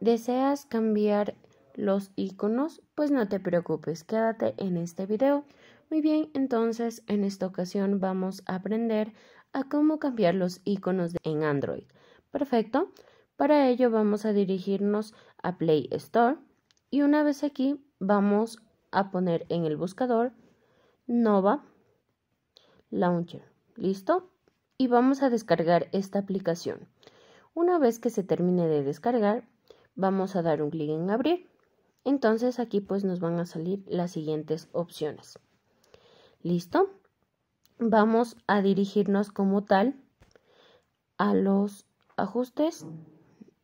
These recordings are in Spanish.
¿Deseas cambiar los iconos? Pues no te preocupes, quédate en este video. Muy bien, entonces en esta ocasión vamos a aprender a cómo cambiar los iconos en Android. Perfecto. Para ello vamos a dirigirnos a Play Store y una vez aquí vamos a poner en el buscador Nova Launcher. ¿Listo? Y vamos a descargar esta aplicación. Una vez que se termine de descargar, vamos a dar un clic en abrir. Entonces aquí pues nos van a salir las siguientes opciones. ¿Listo? Vamos a dirigirnos como tal a los ajustes,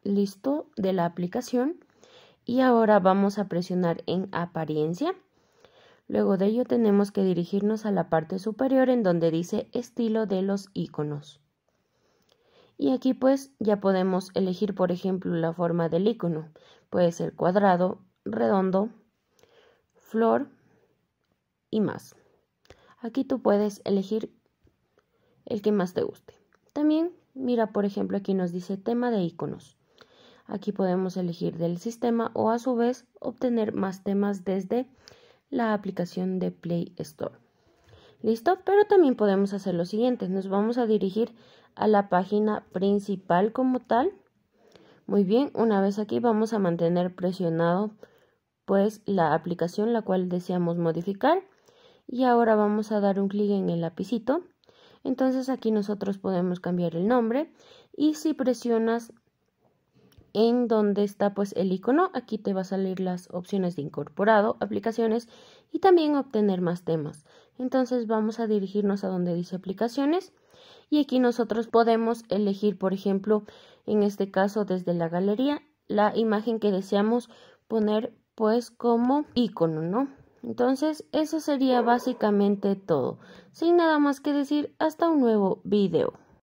listo, de la aplicación. Y ahora vamos a presionar en apariencia. Luego de ello tenemos que dirigirnos a la parte superior en donde dice estilo de los iconos. Y aquí pues ya podemos elegir por ejemplo la forma del icono. Puede ser cuadrado, redondo, flor y más. Aquí tú puedes elegir el que más te guste. También mira por ejemplo aquí nos dice tema de iconos. Aquí podemos elegir del sistema o a su vez obtener más temas desde la aplicación de Play Store. ¿Listo? Pero también podemos hacer lo siguiente. Nos vamos a dirigir a la página principal como tal. Muy bien, una vez aquí vamos a mantener presionado pues la aplicación la cual deseamos modificar. Y ahora vamos a dar un clic en el lapicito. Entonces aquí nosotros podemos cambiar el nombre y si presionas en donde está pues el icono, aquí te va a salir las opciones de incorporado, aplicaciones y también obtener más temas. Entonces vamos a dirigirnos a donde dice aplicaciones y aquí nosotros podemos elegir, por ejemplo, en este caso desde la galería, la imagen que deseamos poner pues como icono, ¿no? Entonces, eso sería básicamente todo. Sin nada más que decir, hasta un nuevo video.